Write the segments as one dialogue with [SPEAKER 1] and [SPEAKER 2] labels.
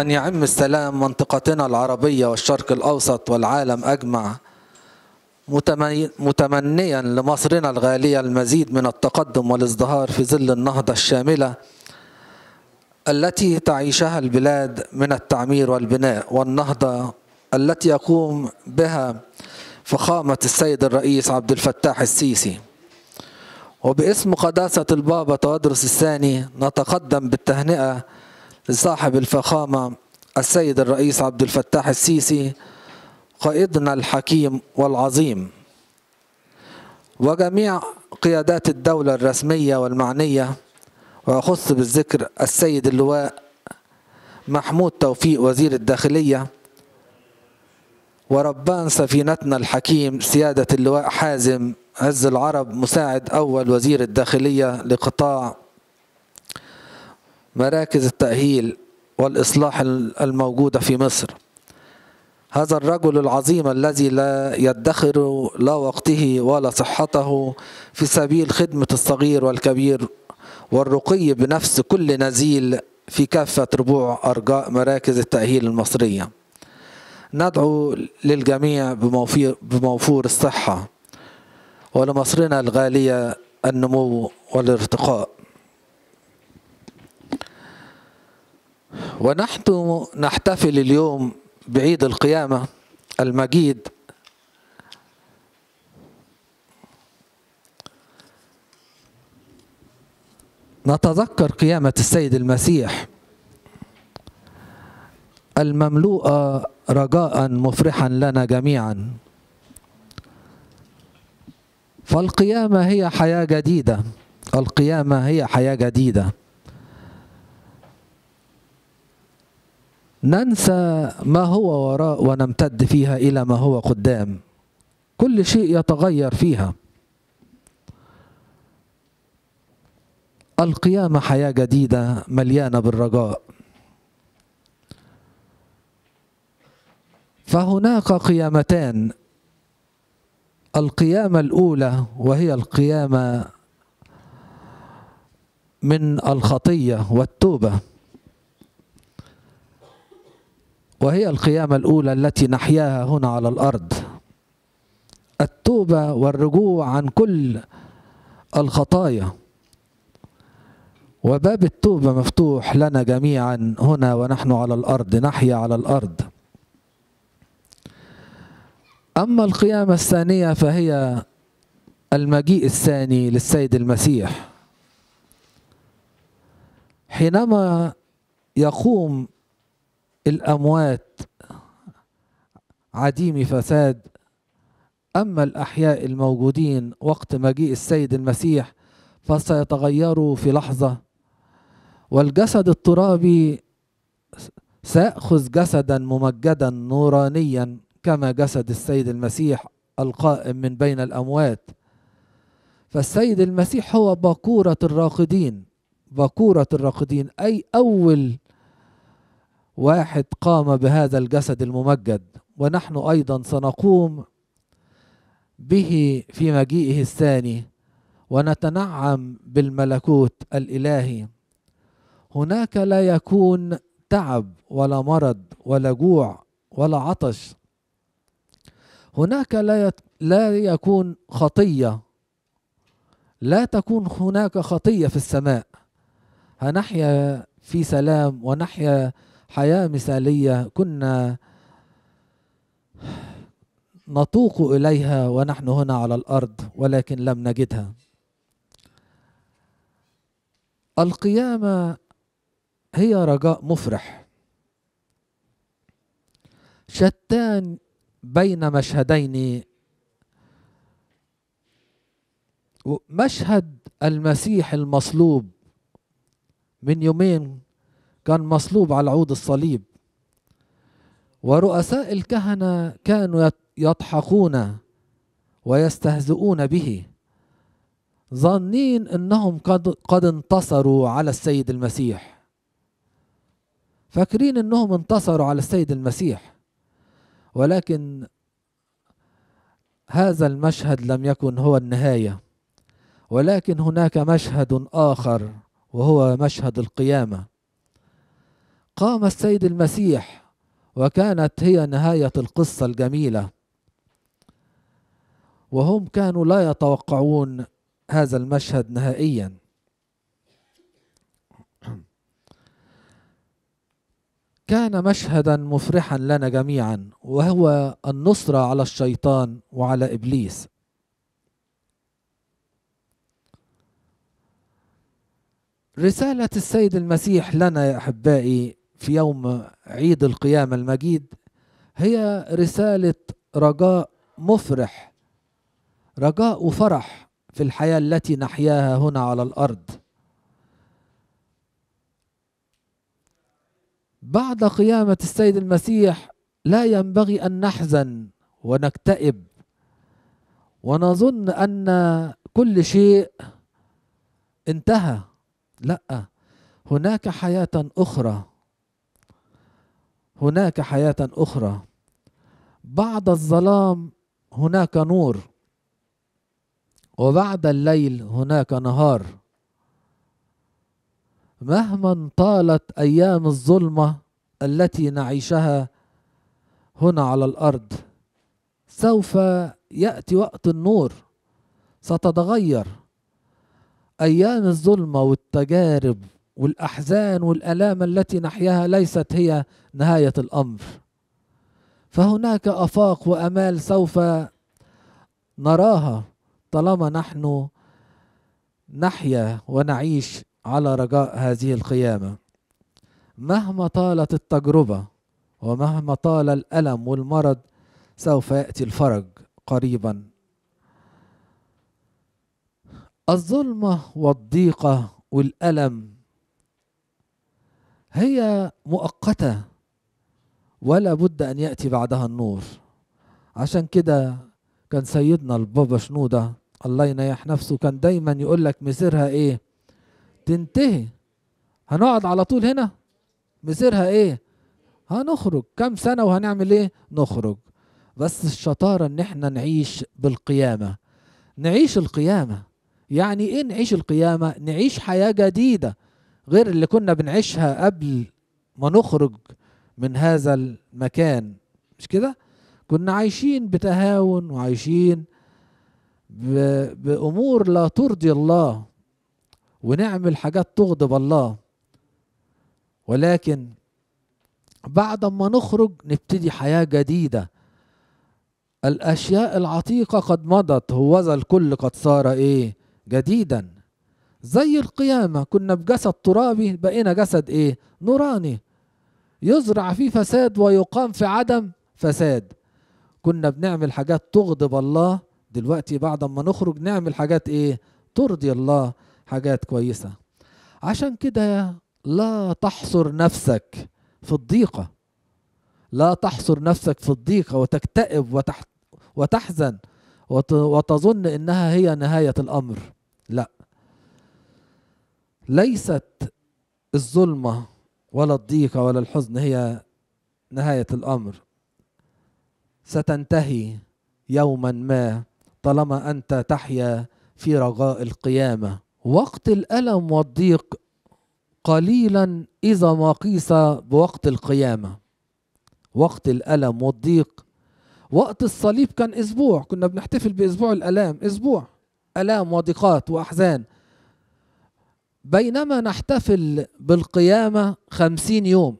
[SPEAKER 1] أن يعم السلام منطقتنا العربية والشرق الأوسط والعالم أجمع متمنيا لمصرنا الغالية المزيد من التقدم والازدهار في ظل النهضة الشاملة التي تعيشها البلاد من التعمير والبناء والنهضة التي يقوم بها فخامة السيد الرئيس عبد الفتاح السيسي وباسم قداسة البابا تودرس الثاني نتقدم بالتهنئة صاحب الفخامة السيد الرئيس عبد الفتاح السيسي قائدنا الحكيم والعظيم وجميع قيادات الدولة الرسمية والمعنية وأخص بالذكر السيد اللواء محمود توفيق وزير الداخلية وربان سفينتنا الحكيم سيادة اللواء حازم عز العرب مساعد أول وزير الداخلية لقطاع مراكز التأهيل والإصلاح الموجودة في مصر هذا الرجل العظيم الذي لا يدخر لا وقته ولا صحته في سبيل خدمة الصغير والكبير والرقي بنفس كل نزيل في كافة ربوع أرجاء مراكز التأهيل المصرية ندعو للجميع بموفور الصحة ولمصرنا الغالية النمو والارتقاء ونحن نحتفل اليوم بعيد القيامة المجيد نتذكر قيامة السيد المسيح المملوءة رجاء مفرحا لنا جميعا فالقيامة هي حياة جديدة القيامة هي حياة جديدة ننسى ما هو وراء ونمتد فيها إلى ما هو قدام كل شيء يتغير فيها القيامة حياة جديدة مليانة بالرجاء فهناك قيامتان القيامة الأولى وهي القيامة من الخطية والتوبة وهي القيامة الأولى التي نحياها هنا على الأرض التوبة والرجوع عن كل الخطايا وباب التوبة مفتوح لنا جميعا هنا ونحن على الأرض نحيا على الأرض أما القيامة الثانية فهي المجيء الثاني للسيد المسيح حينما يقوم الأموات عديم فساد أما الأحياء الموجودين وقت مجيء السيد المسيح فسيتغيروا في لحظة والجسد الترابي سيأخذ جسدا ممجدا نورانيا كما جسد السيد المسيح القائم من بين الأموات فالسيد المسيح هو باكورة الراقدين باكورة الراقدين أي أول واحد قام بهذا الجسد الممجد ونحن ايضا سنقوم به في مجيئه الثاني ونتنعم بالملكوت الالهي هناك لا يكون تعب ولا مرض ولا جوع ولا عطش هناك لا لا يكون خطيه لا تكون هناك خطيه في السماء هنحيا في سلام ونحيا حياة مثالية كنا نطوق إليها ونحن هنا على الأرض ولكن لم نجدها القيامة هي رجاء مفرح شتان بين مشهدين مشهد المسيح المصلوب من يومين كان مصلوب على عود الصليب ورؤساء الكهنه كانوا يضحكون ويستهزئون به ظانين انهم قد, قد انتصروا على السيد المسيح فاكرين انهم انتصروا على السيد المسيح ولكن هذا المشهد لم يكن هو النهايه ولكن هناك مشهد اخر وهو مشهد القيامه قام السيد المسيح وكانت هي نهاية القصة الجميلة وهم كانوا لا يتوقعون هذا المشهد نهائيا كان مشهدا مفرحا لنا جميعا وهو النصرة على الشيطان وعلى إبليس رسالة السيد المسيح لنا يا أحبائي في يوم عيد القيامة المجيد هي رسالة رجاء مفرح رجاء وفرح في الحياة التي نحياها هنا على الأرض بعد قيامة السيد المسيح لا ينبغي أن نحزن ونكتئب ونظن أن كل شيء انتهى لا هناك حياة أخرى هناك حياة أخرى بعد الظلام هناك نور وبعد الليل هناك نهار مهما طالت أيام الظلمة التي نعيشها هنا على الأرض سوف يأتي وقت النور ستتغير أيام الظلمة والتجارب والأحزان والألام التي نحياها ليست هي نهاية الأمر فهناك آفاق وأمال سوف نراها طالما نحن نحيا ونعيش على رجاء هذه القيامة مهما طالت التجربة ومهما طال الألم والمرض سوف يأتي الفرج قريبا الظلمة والضيقة والألم هي مؤقتة ولا بد أن يأتي بعدها النور عشان كده كان سيدنا البابا شنودة الله ينيح نفسه كان دايما يقول لك مسيرها ايه تنتهي هنقعد على طول هنا مسيرها ايه هنخرج كام سنة وهنعمل ايه نخرج بس الشطارة ان احنا نعيش بالقيامة نعيش القيامة يعني ايه نعيش القيامة نعيش حياة جديدة غير اللي كنا بنعيشها قبل ما نخرج من هذا المكان مش كده كنا عايشين بتهاون وعايشين بأمور لا ترضي الله ونعمل حاجات تغضب الله ولكن بعد ما نخرج نبتدي حياة جديدة الأشياء العتيقة قد مضت هوذا الكل قد صار إيه جديدا زي القيامة كنا بجسد ترابي بقينا جسد ايه نوراني يزرع فيه فساد ويقام في عدم فساد كنا بنعمل حاجات تغضب الله دلوقتي بعد ما نخرج نعمل حاجات ايه ترضي الله حاجات كويسة عشان كده لا تحصر نفسك في الضيقة لا تحصر نفسك في الضيقة وتكتئب وتحزن وتظن انها هي نهاية الامر لا ليست الظلمة ولا الضيقة ولا الحزن هي نهاية الأمر ستنتهي يوما ما طالما أنت تحيا في رغاء القيامة وقت الألم والضيق قليلا إذا ما قيس بوقت القيامة وقت الألم والضيق وقت الصليب كان أسبوع كنا بنحتفل بأسبوع الألام أسبوع ألام وضيقات وأحزان بينما نحتفل بالقيامة خمسين يوم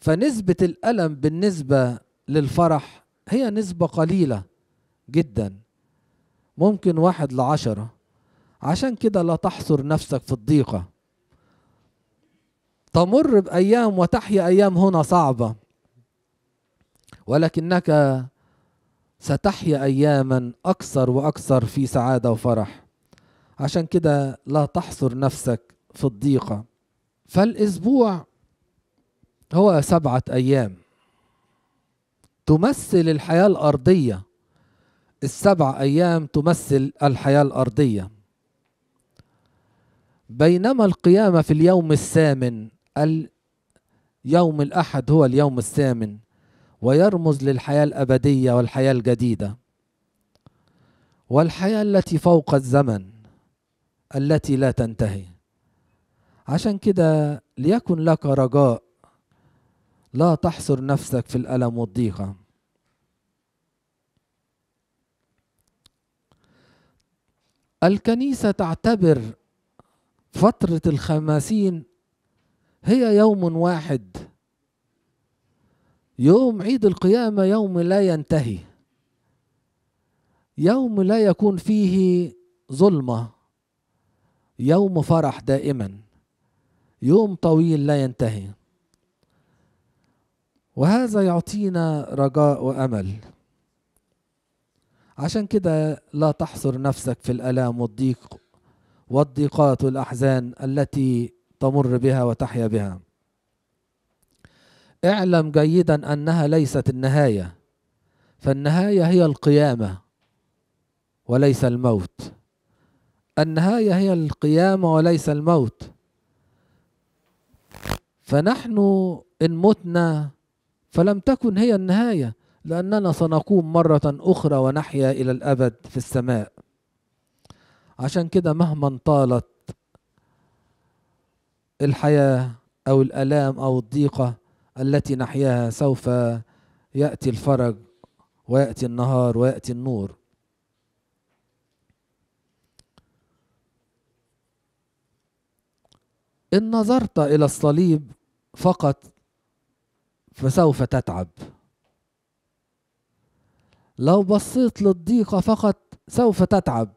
[SPEAKER 1] فنسبة الألم بالنسبة للفرح هي نسبة قليلة جدا ممكن واحد لعشرة عشان كده لا تحصر نفسك في الضيقة تمر بأيام وتحيا أيام هنا صعبة ولكنك ستحيا أياما أكثر وأكثر في سعادة وفرح عشان كده لا تحصر نفسك في الضيقة فالأسبوع هو سبعة أيام تمثل الحياة الأرضية السبع أيام تمثل الحياة الأرضية بينما القيامة في اليوم الثامن يوم الأحد هو اليوم الثامن ويرمز للحياة الأبدية والحياة الجديدة والحياة التي فوق الزمن التي لا تنتهي عشان كده ليكن لك رجاء لا تحصر نفسك في الألم والضيقة الكنيسة تعتبر فترة الخماسين هي يوم واحد يوم عيد القيامة يوم لا ينتهي يوم لا يكون فيه ظلمه يوم فرح دائما يوم طويل لا ينتهي وهذا يعطينا رجاء وامل عشان كده لا تحصر نفسك في الالام والضيق والضيقات والاحزان التي تمر بها وتحيا بها اعلم جيدا انها ليست النهايه فالنهايه هي القيامه وليس الموت النهاية هي القيامة وليس الموت فنحن إن متنا فلم تكن هي النهاية لأننا سنقوم مرة أخرى ونحيا إلى الأبد في السماء عشان كده مهما طالت الحياة أو الألام أو الضيقة التي نحياها سوف يأتي الفرج ويأتي النهار ويأتي النور إن نظرت إلى الصليب فقط فسوف تتعب لو بصيت للضيقة فقط سوف تتعب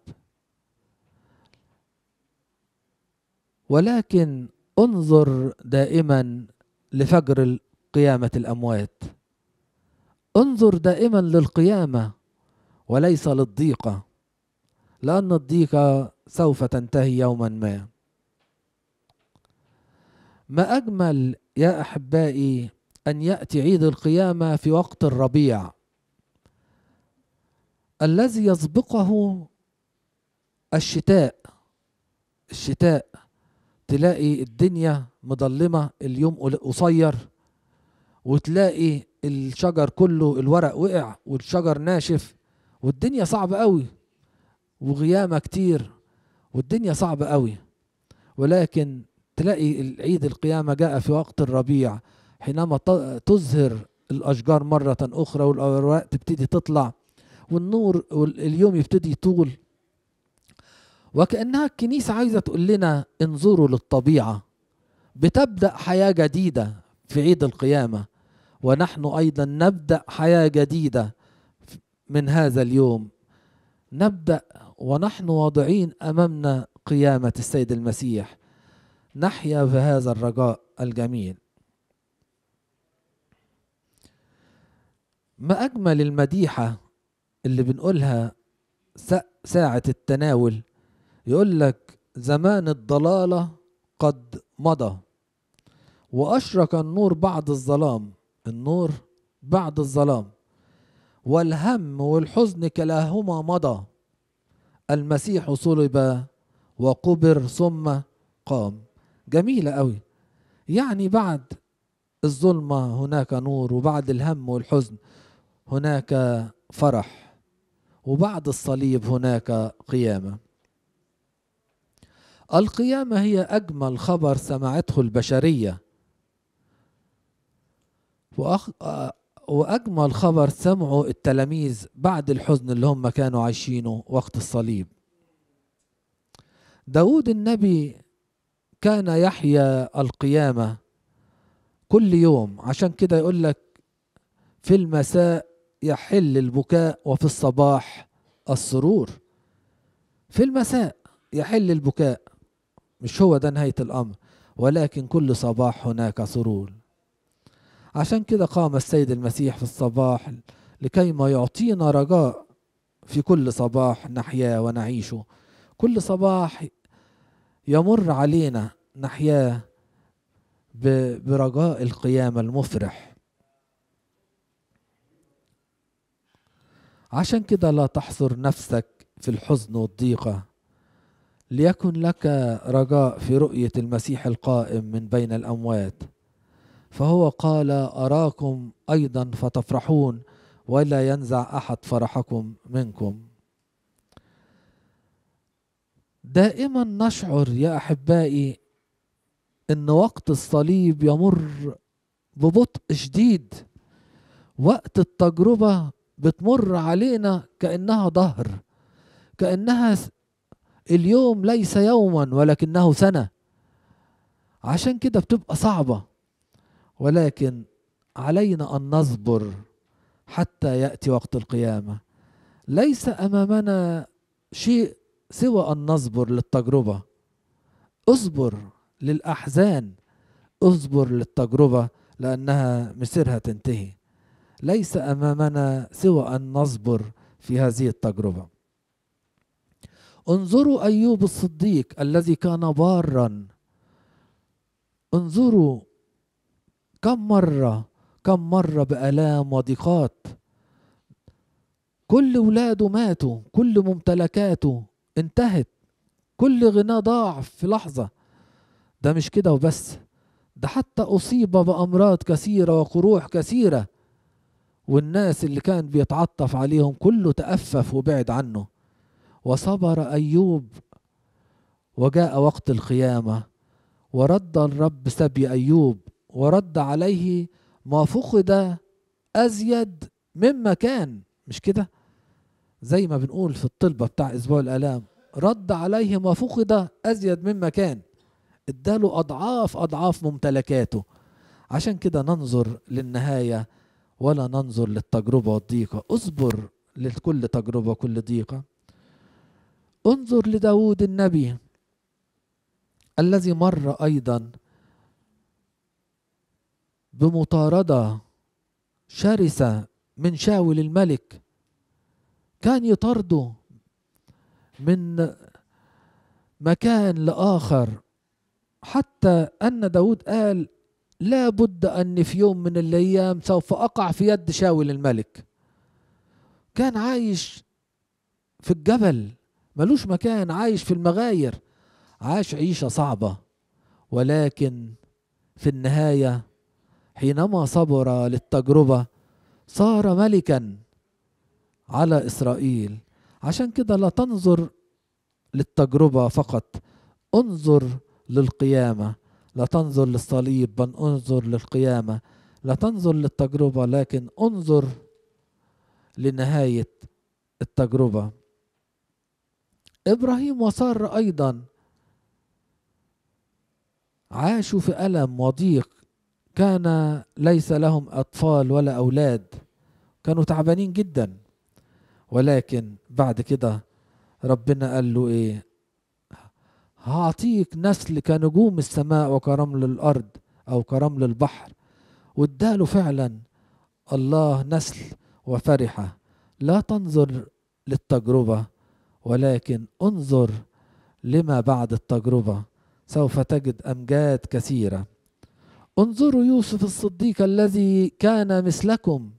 [SPEAKER 1] ولكن انظر دائما لفجر قيامة الأموات انظر دائما للقيامة وليس للضيقة لأن الضيقة سوف تنتهي يوما ما ما اجمل يا احبائي ان ياتي عيد القيامه في وقت الربيع الذي يسبقه الشتاء الشتاء تلاقي الدنيا مضلمه اليوم قصير وتلاقي الشجر كله الورق وقع والشجر ناشف والدنيا صعبه قوي وغيامه كتير والدنيا صعبه قوي ولكن تلاقي عيد القيامة جاء في وقت الربيع حينما تزهر الأشجار مرة أخرى والأوراق تبتدي تطلع والنور واليوم يبتدي يطول وكأنها الكنيسة عايزة تقول لنا انظروا للطبيعة بتبدأ حياة جديدة في عيد القيامة ونحن أيضا نبدأ حياة جديدة من هذا اليوم نبدأ ونحن واضعين أمامنا قيامة السيد المسيح نحيا في هذا الرجاء الجميل ما أجمل المديحة اللي بنقولها ساعة التناول يقول لك زمان الضلالة قد مضى وأشرق النور بعد الظلام النور بعد الظلام والهم والحزن كلاهما مضى المسيح صلب وقبر ثم قام جميلة قوي يعني بعد الظلمة هناك نور وبعد الهم والحزن هناك فرح وبعد الصليب هناك قيامة القيامة هي أجمل خبر سمعته البشرية وأخ... وأجمل خبر سمعه التلاميذ بعد الحزن اللي هم كانوا عايشينه وقت الصليب داود النبي كان يحيا القيامة كل يوم عشان كده يقول لك في المساء يحل البكاء وفي الصباح السرور في المساء يحل البكاء مش هو ده نهاية الأمر ولكن كل صباح هناك سرور عشان كده قام السيد المسيح في الصباح لكي ما يعطينا رجاء في كل صباح نحيا ونعيشه كل صباح يمر علينا نحياه برجاء القيامة المفرح عشان كده لا تحصر نفسك في الحزن والضيقة ليكن لك رجاء في رؤية المسيح القائم من بين الأموات فهو قال أراكم أيضا فتفرحون ولا ينزع أحد فرحكم منكم دائما نشعر يا احبائي ان وقت الصليب يمر ببطء شديد وقت التجربه بتمر علينا كانها ظهر كانها اليوم ليس يوما ولكنه سنه عشان كده بتبقى صعبه ولكن علينا ان نصبر حتى ياتي وقت القيامه ليس امامنا شيء سوى أن نصبر للتجربة اصبر للأحزان اصبر للتجربة لأنها مسيرها تنتهي ليس أمامنا سوى أن نصبر في هذه التجربة انظروا أيوب الصديق الذي كان بارا انظروا كم مرة كم مرة بآلام وضيقات كل ولاده ماتوا كل ممتلكاته انتهت كل غناه ضاع في لحظه ده مش كده وبس ده حتى اصيب بامراض كثيره وقروح كثيره والناس اللي كان بيتعطف عليهم كله تأفف وبعد عنه وصبر أيوب وجاء وقت القيامة ورد الرب سبي أيوب ورد عليه ما فقد أزيد مما كان مش كده؟ زي ما بنقول في الطلبة بتاع أسبوع الآلام رد عليه ما فقد أزيد مما كان اداله أضعاف أضعاف ممتلكاته عشان كده ننظر للنهاية ولا ننظر للتجربة والضيقة اصبر لكل تجربة كل ضيقة انظر لداود النبي الذي مر أيضا بمطاردة شرسة من شاول الملك كان يطرده من مكان لآخر حتى أن داود قال لا بد أن في يوم من الأيام سوف أقع في يد شاول الملك كان عايش في الجبل ملوش مكان عايش في المغاير عاش عيشة صعبة ولكن في النهاية حينما صبر للتجربة صار ملكا على إسرائيل عشان كده لا تنظر للتجربة فقط انظر للقيامة لا تنظر للصليب بل انظر للقيامة لا تنظر للتجربة لكن انظر لنهاية التجربة إبراهيم وسار أيضا عاشوا في ألم وضيق كان ليس لهم أطفال ولا أولاد كانوا تعبانين جدا ولكن بعد كده ربنا قال له ايه هعطيك نسل كنجوم السماء وكرمل الارض او كرمل البحر واداله فعلا الله نسل وفرحه لا تنظر للتجربه ولكن انظر لما بعد التجربه سوف تجد امجاد كثيره انظروا يوسف الصديق الذي كان مثلكم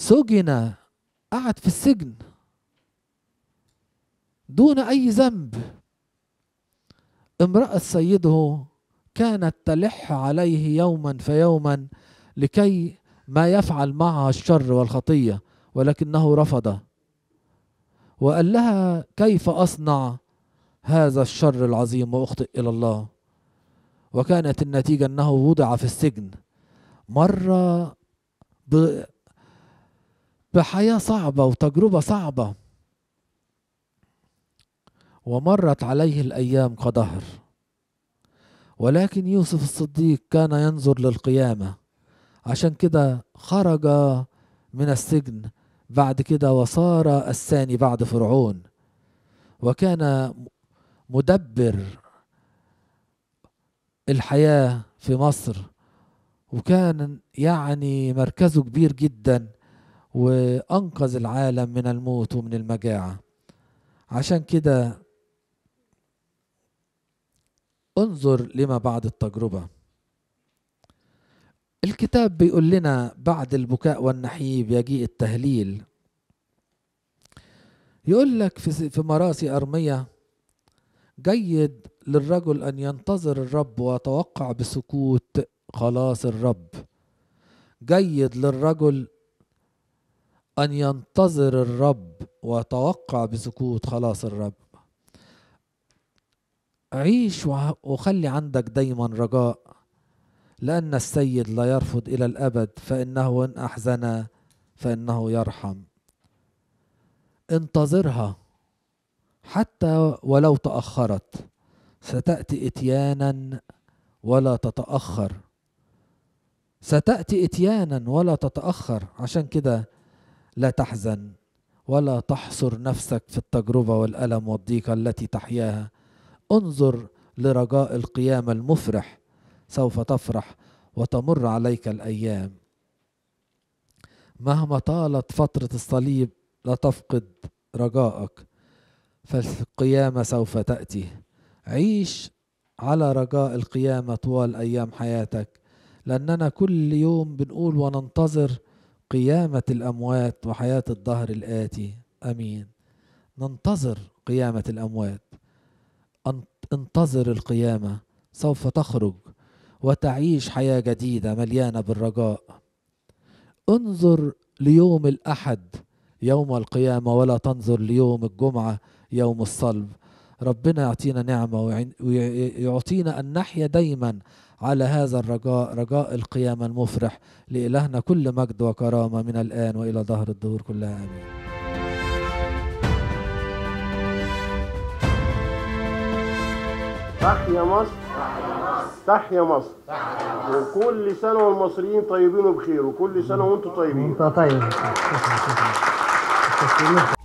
[SPEAKER 1] سجن قعد في السجن دون أي ذنب امرأة سيده كانت تلح عليه يوما فيوما لكي ما يفعل معها الشر والخطية ولكنه رفض وقال لها كيف أصنع هذا الشر العظيم وأخطئ إلى الله وكانت النتيجة أنه وضع في السجن مرة بحياة صعبة وتجربة صعبة ومرت عليه الأيام كدهر ولكن يوسف الصديق كان ينظر للقيامة عشان كده خرج من السجن بعد كده وصار الثاني بعد فرعون وكان مدبر الحياة في مصر وكان يعني مركزه كبير جدا وأنقذ العالم من الموت ومن المجاعة عشان كده انظر لما بعد التجربة الكتاب بيقول لنا بعد البكاء والنحيب يجيء التهليل يقول لك في مراسي أرمية جيد للرجل أن ينتظر الرب ويتوقع بسكوت خلاص الرب جيد للرجل أن ينتظر الرب وتوقع بسكوت خلاص الرب عيش وخلي عندك دايما رجاء لأن السيد لا يرفض إلى الأبد فإنه إن أحزن فإنه يرحم انتظرها حتى ولو تأخرت ستأتي إتيانا ولا تتأخر ستأتي إتيانا ولا تتأخر عشان كده لا تحزن ولا تحصر نفسك في التجربه والالم والضيقه التي تحياها انظر لرجاء القيامه المفرح سوف تفرح وتمر عليك الايام مهما طالت فتره الصليب لا تفقد رجاءك فالقيامه سوف تاتي عيش على رجاء القيامه طوال ايام حياتك لاننا كل يوم بنقول وننتظر قيامة الأموات وحياة الدهر الآتي أمين ننتظر قيامة الأموات انتظر القيامة سوف تخرج وتعيش حياة جديدة مليانة بالرجاء انظر ليوم الأحد يوم القيامة ولا تنظر ليوم الجمعة يوم الصلب ربنا يعطينا نعمة ويعطينا أن نحيا دايما على هذا الرجاء رجاء القيامة المفرح لإلهنا كل مجد وكرامة من الآن وإلى ظهر الدهور كلها آمين تحيا مصر تحيا مصر وكل سنة والمصريين طيبين وبخير وكل سنة وانتم طيبين وانت طيب